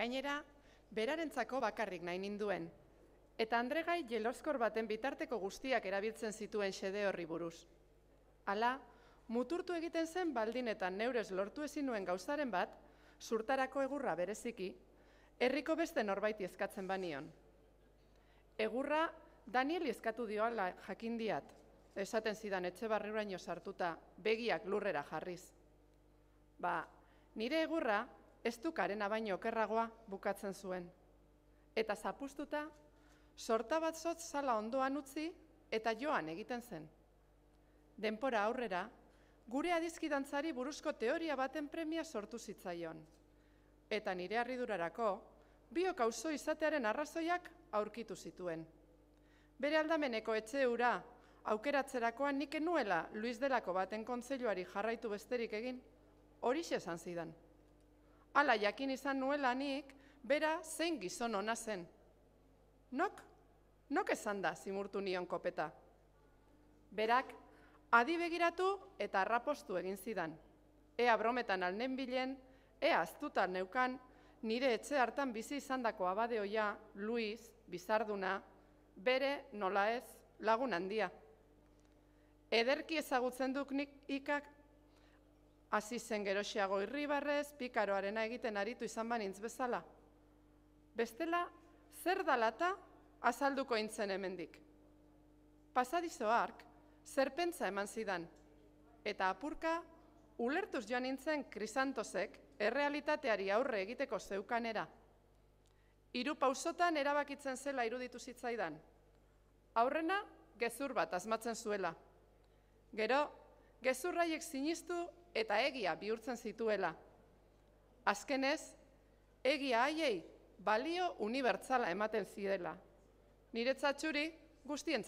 gainera, berarentzako bakarrik nahi ninduen. Eta andregai jelozkor baten bitarteko guztiak erabiltzen zituen xede horri buruz. Hala, muturtu egiten zen baldinetan neurez lortu ezin nuen gauzaren bat, surtarako egurra bereziki, herriko beste norbait ezkatzen banion. Egurra, Daniel eskatu dioala jakindiat, esaten zidan etxe barriuraino sartuta begiak lurrera jarriz. Ba, nire egurra, ez du karena baino okerragoa bukatzen zuen. Eta zapustuta, sorta bat sala ondoan utzi eta joan egiten zen. Denpora aurrera, gure adizkidantzari buruzko teoria baten premia sortu zitzaion. Eta nire harridurarako, biok auzo izatearen arrazoiak aurkitu zituen. Bere aldameneko etxe hura, aukeratzerakoan nike nuela Luis Delako baten kontzeluari jarraitu besterik egin, hori esan zidan ala jakin izan nuela nik, bera zein gizon ona zen. Nok? Nok esan da, zimurtu nion kopeta. Berak, adi begiratu eta arrapostu egin zidan. Ea brometan alnen bilen, ea aztuta neukan, nire etxe hartan bizi izan dako abade oia, Luis, bizarduna, bere nola ez lagun handia. Ederki ezagutzen duk nik ikak Hasi zen geroxiago irribarrez, pikaroarena egiten aritu izan banintz bezala. Bestela, zer dalata azalduko intzen hemendik. Pasadizo ark, zer eman zidan. Eta apurka, ulertuz joan intzen krisantozek errealitateari aurre egiteko zeukanera. Hiru pausotan erabakitzen zela iruditu zitzaidan. Aurrena, gezur bat asmatzen zuela. Gero, gezurraiek sinistu eta egia bihurtzen zituela. Azkenez, egia haiei balio unibertsala ematen zidela. Nire tzatxuri, guztien